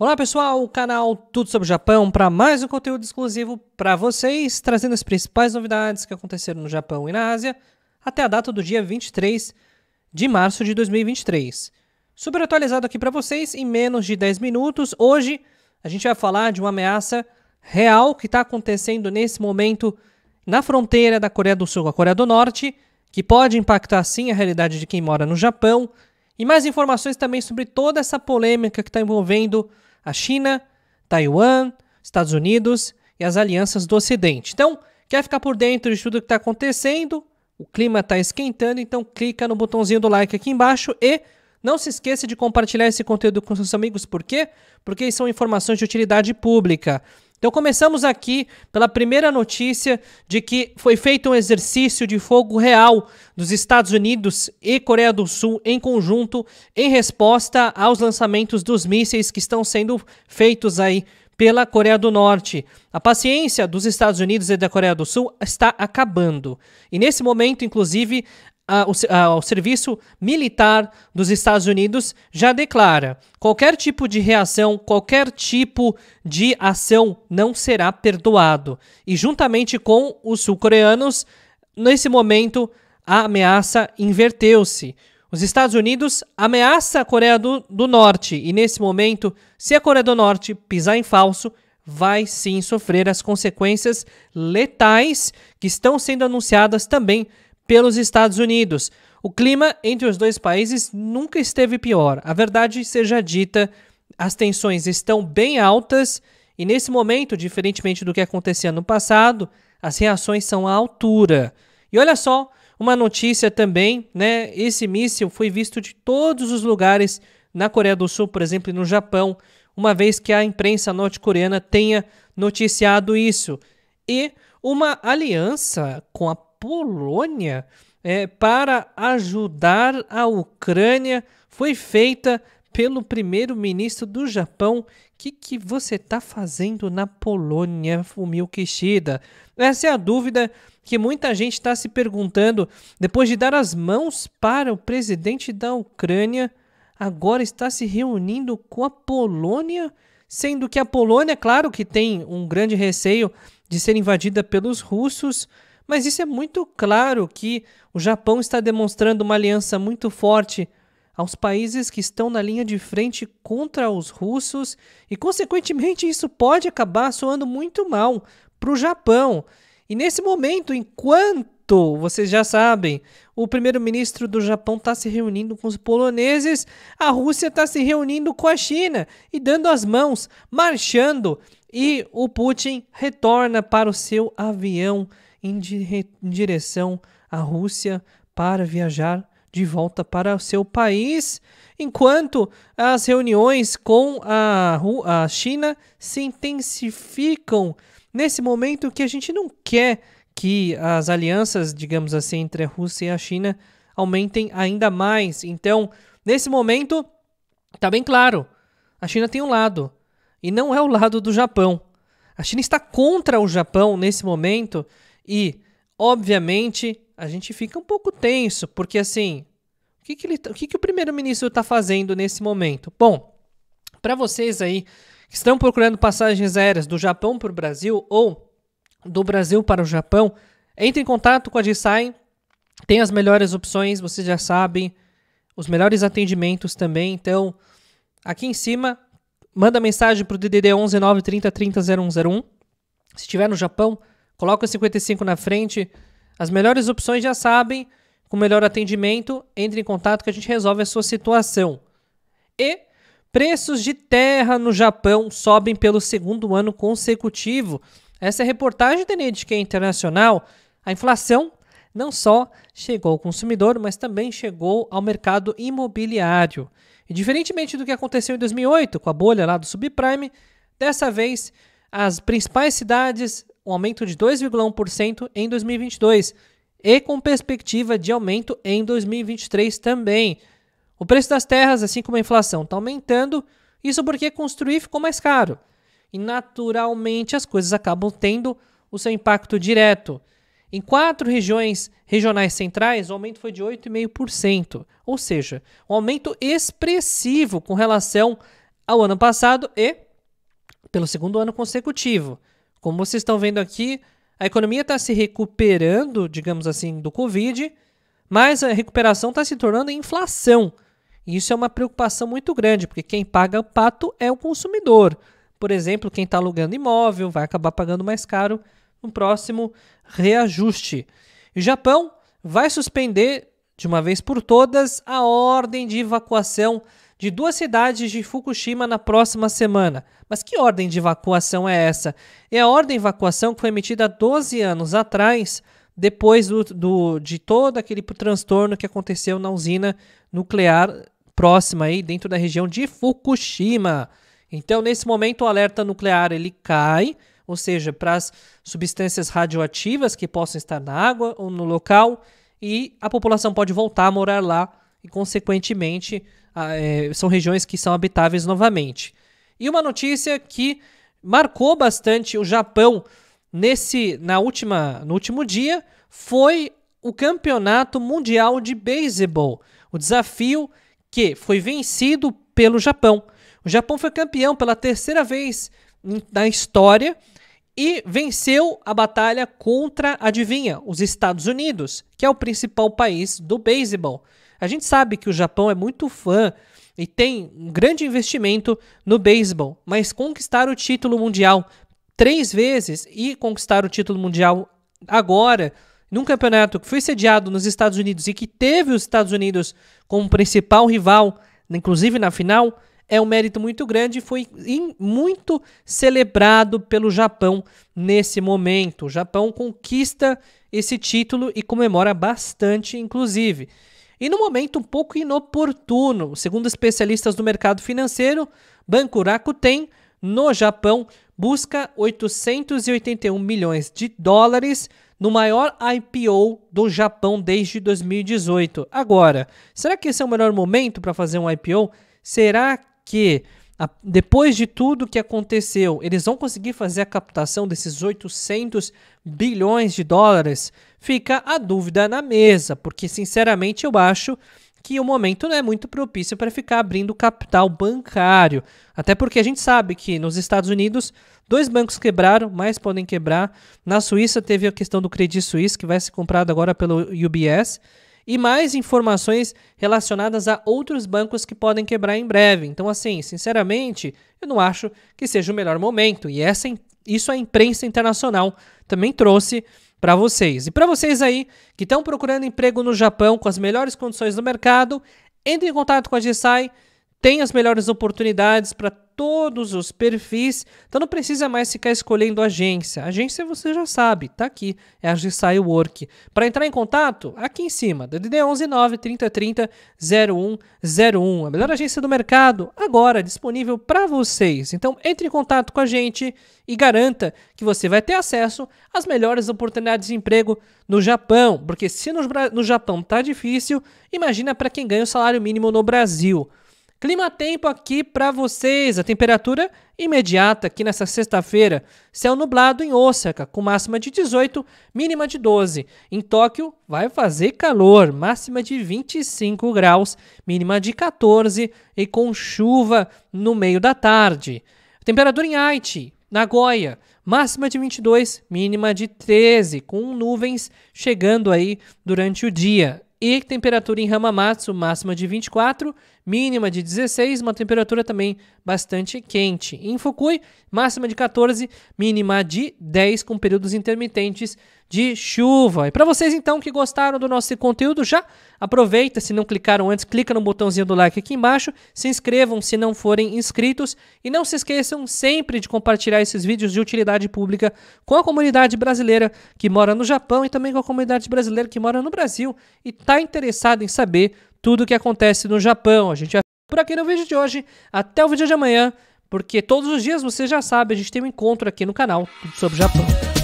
Olá pessoal, o canal Tudo sobre o Japão para mais um conteúdo exclusivo para vocês, trazendo as principais novidades que aconteceram no Japão e na Ásia até a data do dia 23 de março de 2023. Super atualizado aqui para vocês em menos de 10 minutos. Hoje a gente vai falar de uma ameaça real que está acontecendo nesse momento na fronteira da Coreia do Sul com a Coreia do Norte, que pode impactar sim a realidade de quem mora no Japão. E mais informações também sobre toda essa polêmica que está envolvendo a China, Taiwan, Estados Unidos e as alianças do Ocidente. Então, quer ficar por dentro de tudo que está acontecendo? O clima está esquentando, então clica no botãozinho do like aqui embaixo e não se esqueça de compartilhar esse conteúdo com seus amigos. Por quê? Porque são informações de utilidade pública. Então começamos aqui pela primeira notícia de que foi feito um exercício de fogo real dos Estados Unidos e Coreia do Sul em conjunto em resposta aos lançamentos dos mísseis que estão sendo feitos aí pela Coreia do Norte. A paciência dos Estados Unidos e da Coreia do Sul está acabando. E nesse momento, inclusive, ao o, o Serviço Militar dos Estados Unidos já declara: qualquer tipo de reação, qualquer tipo de ação não será perdoado. E juntamente com os sul-coreanos, nesse momento, a ameaça inverteu-se. Os Estados Unidos ameaça a Coreia do, do, Norte e, nesse momento, se a Coreia do Norte pisar em falso, vai sim sofrer as consequências letais que estão sendo anunciadas também pelos Estados Unidos. O clima entre os dois países nunca esteve pior. A verdade seja dita, as tensões estão bem altas e nesse momento, diferentemente do que acontecia no passado, as reações são à altura. E olha só, uma notícia também, né? Esse míssil foi visto de todos os lugares na Coreia do Sul, por exemplo, e no Japão, uma vez que a imprensa norte-coreana tenha noticiado isso. E uma aliança com a Polônia é, para ajudar a Ucrânia foi feita pelo primeiro-ministro do Japão. O que, que você está fazendo na Polônia, Fumio Kishida? Essa é a dúvida que muita gente está se perguntando. Depois de dar as mãos para o presidente da Ucrânia, agora está se reunindo com a Polônia? Sendo que a Polônia, claro que tem um grande receio de ser invadida pelos russos, mas isso é muito claro que o Japão está demonstrando uma aliança muito forte aos países que estão na linha de frente contra os russos e, consequentemente, isso pode acabar soando muito mal para o Japão. E nesse momento, enquanto vocês já sabem, o primeiro-ministro do Japão está se reunindo com os poloneses, a Rússia está se reunindo com a China e dando as mãos, marchando. E o Putin retorna para o seu avião em, dire em direção à Rússia para viajar de volta para seu país, enquanto as reuniões com a, a China se intensificam nesse momento que a gente não quer que as alianças, digamos assim, entre a Rússia e a China aumentem ainda mais. Então, nesse momento, está bem claro: a China tem um lado e não é o lado do Japão. A China está contra o Japão nesse momento e, obviamente, a gente fica um pouco tenso, porque assim, o que, que, ele, tá, o, que que o primeiro-ministro está fazendo nesse momento? Bom, para vocês aí que estão procurando passagens aéreas do Japão para o Brasil ou do Brasil para o Japão, entre em contato com a Jisai, tem as melhores opções, vocês já sabem, os melhores atendimentos também. Então, aqui em cima, manda mensagem para o DDD 11 930 30 0101. Se estiver no Japão, Coloca o 55 na frente. As melhores opções já sabem. Com melhor atendimento, entre em contato que a gente resolve a sua situação. E preços de terra no Japão sobem pelo segundo ano consecutivo. Essa é a reportagem da NHK Internacional. A inflação não só chegou ao consumidor, mas também chegou ao mercado imobiliário. E diferentemente do que aconteceu em 2008, com a bolha lá do subprime, dessa vez as principais cidades um aumento de 2,1% em 2022 e com perspectiva de aumento em 2023 também. O preço das terras, assim como a inflação, está aumentando, isso porque construir ficou mais caro. E naturalmente as coisas acabam tendo o seu impacto direto. Em quatro regiões regionais centrais, o aumento foi de 8,5%, ou seja, um aumento expressivo com relação ao ano passado e pelo segundo ano consecutivo. Como vocês estão vendo aqui, a economia está se recuperando, digamos assim, do Covid, mas a recuperação está se tornando inflação. E isso é uma preocupação muito grande, porque quem paga o pato é o consumidor. Por exemplo, quem está alugando imóvel vai acabar pagando mais caro no próximo reajuste. E o Japão vai suspender, de uma vez por todas, a ordem de evacuação de duas cidades de Fukushima na próxima semana. Mas que ordem de evacuação é essa? É a ordem de evacuação que foi emitida 12 anos atrás, depois do, do, de todo aquele transtorno que aconteceu na usina nuclear próxima aí, dentro da região de Fukushima. Então, nesse momento, o alerta nuclear ele cai, ou seja, para as substâncias radioativas que possam estar na água ou no local, e a população pode voltar a morar lá e, consequentemente, ah, é, são regiões que são habitáveis novamente. E uma notícia que marcou bastante o Japão nesse na última no último dia foi o Campeonato Mundial de Beisebol, o desafio que foi vencido pelo Japão. O Japão foi campeão pela terceira vez na história e venceu a batalha contra, adivinha, os Estados Unidos, que é o principal país do beisebol. A gente sabe que o Japão é muito fã e tem um grande investimento no beisebol, mas conquistar o título mundial três vezes e conquistar o título mundial agora num campeonato que foi sediado nos Estados Unidos e que teve os Estados Unidos como principal rival, inclusive na final, é um mérito muito grande e foi muito celebrado pelo Japão nesse momento. O Japão conquista esse título e comemora bastante, inclusive. E no momento um pouco inoportuno, segundo especialistas do mercado financeiro, Banco Rakuten, no Japão, busca 881 milhões de dólares no maior IPO do Japão desde 2018. Agora, será que esse é o melhor momento para fazer um IPO? Será que depois de tudo que aconteceu, eles vão conseguir fazer a captação desses 800 bilhões de dólares? Fica a dúvida na mesa, porque sinceramente eu acho que o momento não é muito propício para ficar abrindo capital bancário. Até porque a gente sabe que nos Estados Unidos dois bancos quebraram, mais podem quebrar. Na Suíça teve a questão do Credit Suisse, que vai ser comprado agora pelo UBS e mais informações relacionadas a outros bancos que podem quebrar em breve. Então, assim, sinceramente, eu não acho que seja o melhor momento. E essa, isso a imprensa internacional também trouxe para vocês. E para vocês aí que estão procurando emprego no Japão com as melhores condições do mercado, entre em contato com a GSAI tem as melhores oportunidades para todos os perfis, então não precisa mais ficar escolhendo agência. Agência você já sabe, tá aqui, é a Gissai Work. Para entrar em contato, aqui em cima, DDD 11 3030 0101, a melhor agência do mercado, agora disponível para vocês. Então entre em contato com a gente e garanta que você vai ter acesso às melhores oportunidades de emprego no Japão, porque se no, no Japão tá difícil, imagina para quem ganha o salário mínimo no Brasil. Clima tempo aqui para vocês. A temperatura imediata aqui nessa sexta-feira. Céu nublado em Osaka, com máxima de 18, mínima de 12. Em Tóquio vai fazer calor, máxima de 25 graus, mínima de 14 e com chuva no meio da tarde. temperatura em Aichi, Nagoya, máxima de 22, mínima de 13, com nuvens chegando aí durante o dia. E temperatura em Hamamatsu, máxima de 24, mínima de 16, uma temperatura também bastante quente. Em Fukui, máxima de 14, mínima de 10, com períodos intermitentes de chuva. E para vocês então que gostaram do nosso conteúdo, já aproveita, se não clicaram antes, clica no botãozinho do like aqui embaixo, se inscrevam se não forem inscritos e não se esqueçam sempre de compartilhar esses vídeos de utilidade pública com a comunidade brasileira que mora no Japão e também com a comunidade brasileira que mora no Brasil e está interessada em saber tudo o que acontece no Japão. A gente vai por aqui no vídeo de hoje. Até o vídeo de amanhã, porque todos os dias, você já sabe, a gente tem um encontro aqui no canal sobre o Japão.